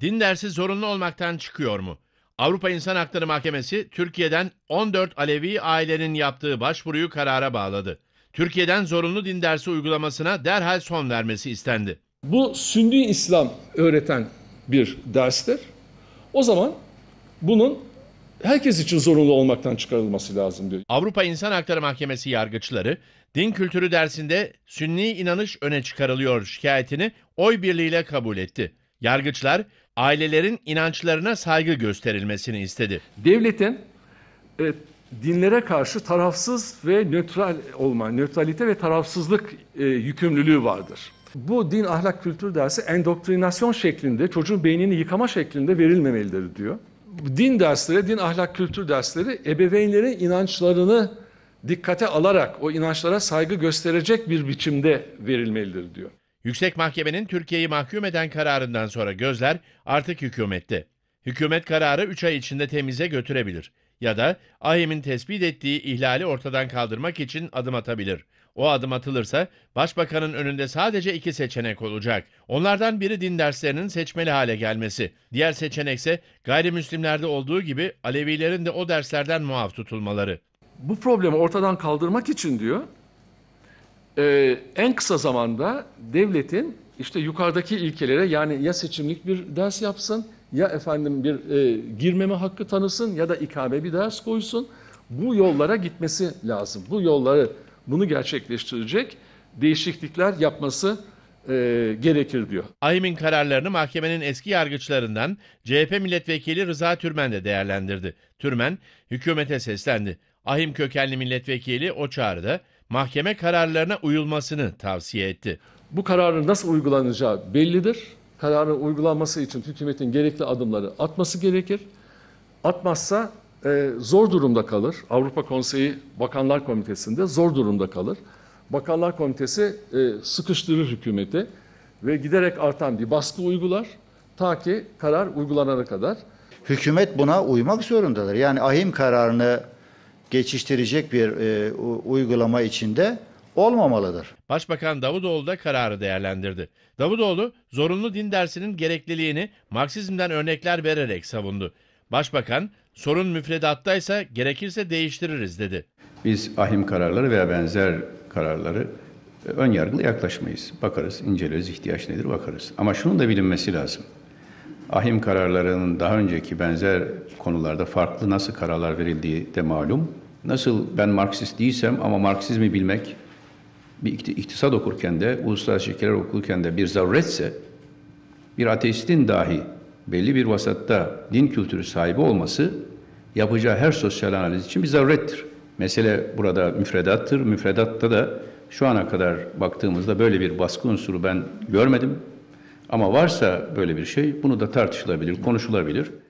Din dersi zorunlu olmaktan çıkıyor mu? Avrupa İnsan Hakları Mahkemesi Türkiye'den 14 Alevi ailenin yaptığı başvuruyu karara bağladı. Türkiye'den zorunlu din dersi uygulamasına derhal son vermesi istendi. Bu Sünni İslam öğreten bir derstir. O zaman bunun herkes için zorunlu olmaktan çıkarılması lazım diyor. Avrupa İnsan Hakları Mahkemesi yargıçları din kültürü dersinde Sünni inanış öne çıkarılıyor şikayetini oy birliğiyle kabul etti. Yargıçlar ailelerin inançlarına saygı gösterilmesini istedi. Devletin e, dinlere karşı tarafsız ve nötral olma, nötralite ve tarafsızlık e, yükümlülüğü vardır. Bu din ahlak kültür dersi endoktrinasyon şeklinde, çocuğun beynini yıkama şeklinde verilmemelidir diyor. Din dersleri, din ahlak kültür dersleri ebeveynlerin inançlarını dikkate alarak o inançlara saygı gösterecek bir biçimde verilmelidir diyor. Yüksek Mahkemenin Türkiye'yi mahkum eden kararından sonra gözler artık hükümette. Hükümet kararı 3 ay içinde temize götürebilir ya da AHİM'in tespit ettiği ihlali ortadan kaldırmak için adım atabilir. O adım atılırsa başbakanın önünde sadece iki seçenek olacak. Onlardan biri din derslerinin seçmeli hale gelmesi. Diğer seçenekse gayrimüslimlerde olduğu gibi Alevilerin de o derslerden muaf tutulmaları. Bu problemi ortadan kaldırmak için diyor e, en kısa zamanda devletin işte yukarıdaki ilkelere yani ya seçimlik bir ders yapsın ya efendim bir e, girmeme hakkı tanısın ya da ikame bir ders koysun. Bu yollara gitmesi lazım. Bu yolları bunu gerçekleştirecek değişiklikler yapması e, gerekir diyor. Ayim'in kararlarını mahkemenin eski yargıçlarından CHP milletvekili Rıza Türmen de değerlendirdi. Türmen hükümete seslendi. Ahim kökenli milletvekili o çağrıda mahkeme kararlarına uyulmasını tavsiye etti. Bu kararın nasıl uygulanacağı bellidir. Kararın uygulanması için hükümetin gerekli adımları atması gerekir. Atmazsa e, zor durumda kalır. Avrupa Konseyi Bakanlar Komitesi'nde zor durumda kalır. Bakanlar Komitesi e, sıkıştırır hükümeti ve giderek artan bir baskı uygular ta ki karar uygulanana kadar. Hükümet buna uymak zorundadır. Yani ahim kararını geçiştirecek bir e, uygulama içinde olmamalıdır. Başbakan Davutoğlu da kararı değerlendirdi. Davutoğlu zorunlu din dersinin gerekliliğini Marksizmden örnekler vererek savundu. Başbakan sorun müfredattaysa gerekirse değiştiririz dedi. Biz ahim kararları veya benzer kararları e, ön yargılı yaklaşmayız. Bakarız, inceleriz, ihtiyaç nedir bakarız. Ama şunun da bilinmesi lazım. Ahim kararlarının daha önceki benzer konularda farklı nasıl kararlar verildiği de malum. Nasıl ben Marksist değilsem ama Marksizmi bilmek bir iktisat okurken de, uluslararası ilişkiler okurken de bir zaruretse bir ateistin dahi belli bir vasatta din kültürü sahibi olması yapacağı her sosyal analiz için bir zarurettir. Mesele burada müfredattır. Müfredatta da şu ana kadar baktığımızda böyle bir baskı unsuru ben görmedim. Ama varsa böyle bir şey bunu da tartışılabilir, konuşulabilir.